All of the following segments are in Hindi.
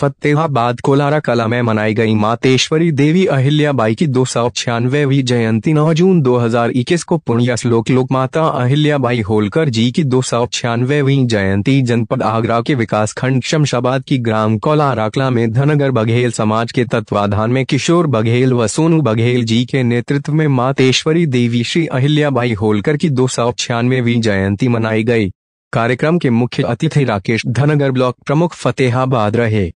फतेहाबाद कोलारा कला में मनाई गई मातेश्वरी देवी अहिल्याबाई की दो सौ छियानवेवी जयंती 9 जून 2021 को पुण्य श्लोक लोक माता अहिल्याबाई होलकर जी की दो सौ छियानवेवी जयंती जनपद आगरा के विकास खंड शमशाबाद की ग्राम कोलारा कला में धनगर बघेल समाज के तत्वाधान में किशोर बघेल व सोनू बघेल जी के नेतृत्व में मातेश्वरी देवी श्री अहिल्याबाई होलकर की दो सौ छियानवेवी जयंती मनाई गयी कार्यक्रम के मुख्य अतिथि राकेश धनगर ब्लॉक प्रमुख फतेहाबाद रहे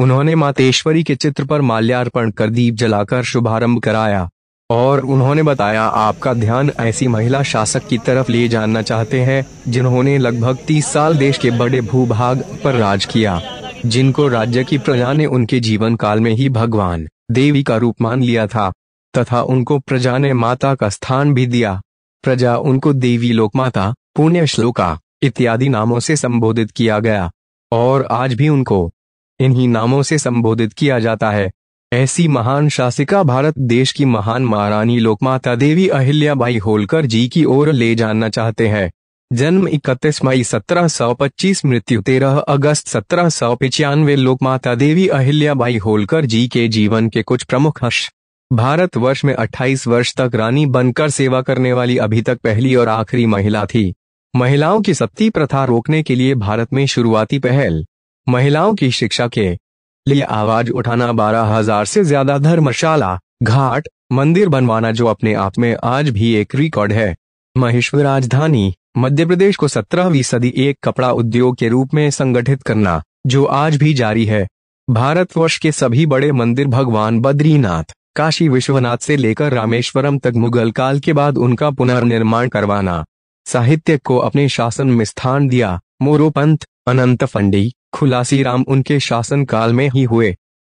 उन्होंने मातेश्वरी के चित्र पर माल्यार्पण कर दीप जलाकर शुभारंभ कराया और उन्होंने बताया आपका ध्यान ऐसी महिला शासक की तरफ ले जाना चाहते हैं जिन्होंने लगभग 30 साल देश के बड़े भूभाग पर राज किया जिनको राज्य की प्रजा ने उनके जीवन काल में ही भगवान देवी का रूप मान लिया था तथा उनको प्रजा ने माता का स्थान भी दिया प्रजा उनको देवी लोकमाता पुण्य श्लोका इत्यादि नामों से संबोधित किया गया और आज भी उनको इन्हीं नामों से संबोधित किया जाता है ऐसी महान शासिका भारत देश की महान महारानी लोकमाता देवी अहिल्याबाई होलकर जी की ओर ले जाना चाहते हैं जन्म 31 मई 1725 मृत्यु 13 अगस्त सत्रह सौ पिचानवे लोकमाता देवी अहिल्याबाई होलकर जी के जीवन के कुछ प्रमुख भारत वर्ष में 28 वर्ष तक रानी बनकर सेवा करने वाली अभी तक पहली और आखिरी महिला थी महिलाओं की सत्ती प्रथा रोकने के लिए भारत में शुरुआती पहल महिलाओं की शिक्षा के लिए आवाज उठाना बारह हजार से ज्यादा धर्मशाला घाट मंदिर बनवाना जो अपने आप में आज भी एक रिकॉर्ड है महेश्वर राजधानी मध्य प्रदेश को सत्रहवीं सदी एक कपड़ा उद्योग के रूप में संगठित करना जो आज भी जारी है भारतवर्ष के सभी बड़े मंदिर भगवान बद्रीनाथ काशी विश्वनाथ से लेकर रामेश्वरम तक मुगल काल के बाद उनका पुनर्निर्माण करवाना साहित्य को अपने शासन में स्थान दिया मोरोपंथ अनंत फंडी खुलासी राम उनके शासन काल में ही हुए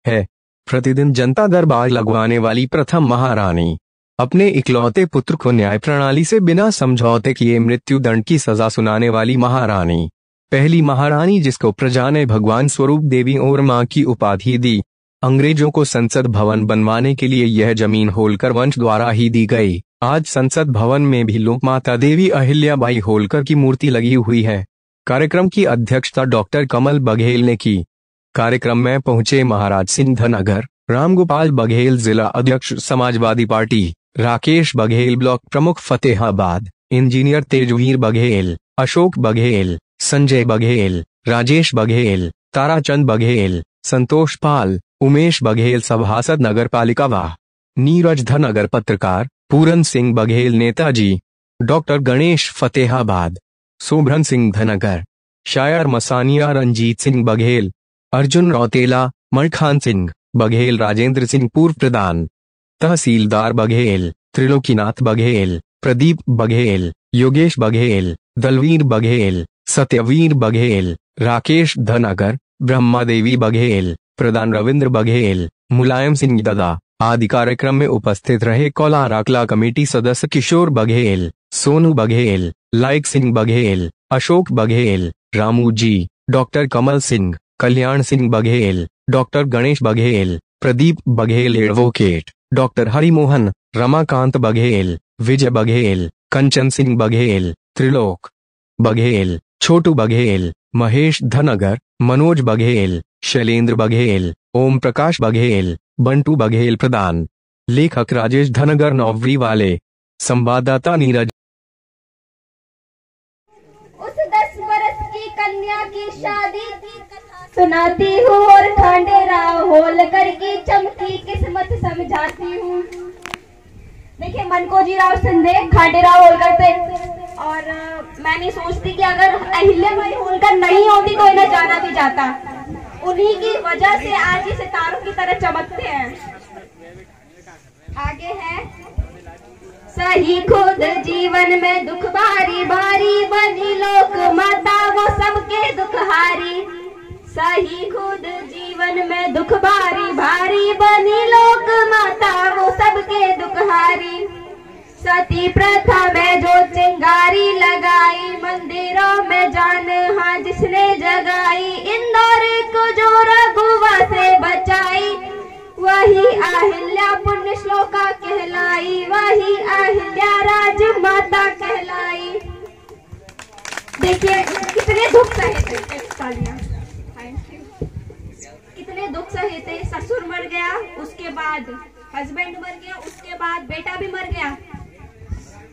है प्रतिदिन जनता दरबार लगवाने वाली प्रथम महारानी अपने इकलौते पुत्र को न्याय प्रणाली से बिना समझौते किए मृत्यु दंड की सजा सुनाने वाली महारानी पहली महारानी जिसको प्रजा ने भगवान स्वरूप देवी और मां की उपाधि दी अंग्रेजों को संसद भवन बनवाने के लिए यह जमीन होलकर वंश द्वारा ही दी गई आज संसद भवन में भी लोक माता देवी अहिल्याबाई होलकर की मूर्ति लगी हुई है कार्यक्रम की अध्यक्षता डॉक्टर कमल बघेल ने की कार्यक्रम में पहुंचे महाराज सिंह सिंधनगर रामगोपाल बघेल जिला अध्यक्ष समाजवादी पार्टी राकेश बघेल ब्लॉक प्रमुख फतेहाबाद इंजीनियर तेजवीर बघेल अशोक बघेल संजय बघेल राजेश बघेल ताराचंद बघेल संतोष पाल उमेश बघेल सभासद नगर पालिका व नीरज धनगर पत्रकार पूरन सिंह बघेल नेताजी डॉक्टर गणेश फतेहाबाद सुभ्रन सिंह धनगर शायर मसानिया रंजीत सिंह बघेल अर्जुन रौतेला मलखान सिंह बघेल राजेंद्र सिंह पूर्व प्रधान तहसीलदार बघेल त्रिलोकीनाथ बघेल प्रदीप बघेल योगेश बघेल दलवीर बघेल सत्यवीर बघेल राकेश ब्रह्मा देवी बघेल प्रधान रविंद्र बघेल मुलायम सिंह ददा आदि कार्यक्रम में उपस्थित रहे कोलाराकला कमेटी सदस्य Kishore Baghel Sonu Baghel Laik Singh Baghel Ashok Baghel Ramu ji doctor Kamal Singh Kalyan Singh Baghel doctor Ganesh Baghel Pradeep Baghel advocate doctor Harimohan Ramakant Baghel Vijay Baghel Kanchan Singh Baghel Trilok Baghel Chhotu Baghel Mahesh Dhangar Manoj Baghel Shailendra Baghel Om Prakash Baghel Bantu Baghel प्रदान लेखक राजेश धनगर नौवरी वाले संवाददाता नीरज कन्या की शादी सुनाती हूँ और ठांडे होल की चमकी किस्मत समझाती हूँ देखिए मनकोजी राव सिंधे खांडे राव होलकर थे और मैं नहीं सोचती कि अगर अहिल्या भाई होलकर नहीं होती तो इन्हें जाना भी जाता उन्हीं की वजह से आज ये सितारों की तरह चमकते हैं आगे है सही खुद जीवन में दुख बारी बारी बनी लोक म मन में दुख भारी भारी बनी लोक माता वो सबके दुखहारी सती प्रथा में जो चिंगारी लगाई मंदिरों में जान हाँ जिसने जगाई इंदौर को जो रघुवा से बचाई वही अहिल्या पुण्य श्लोका कहलाई वही अहिल्या राज माता कहलाई देखिए कितने दुख सहे थे बाद हस्बैंड मर गया उसके बाद बेटा भी मर गया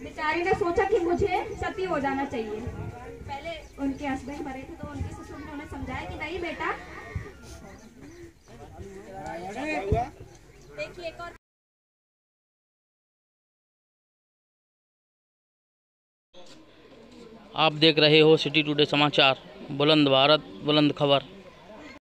बेचारी ने सोचा कि मुझे सती हो जाना चाहिए पहले उनके हस्बैंड मरे थे तो उनके ससुर ने उन्हें समझाया कि नहीं बेटा देखिए एक और आप देख रहे हो सिटी टुडे समाचार बुलंद भारत बुलंद खबर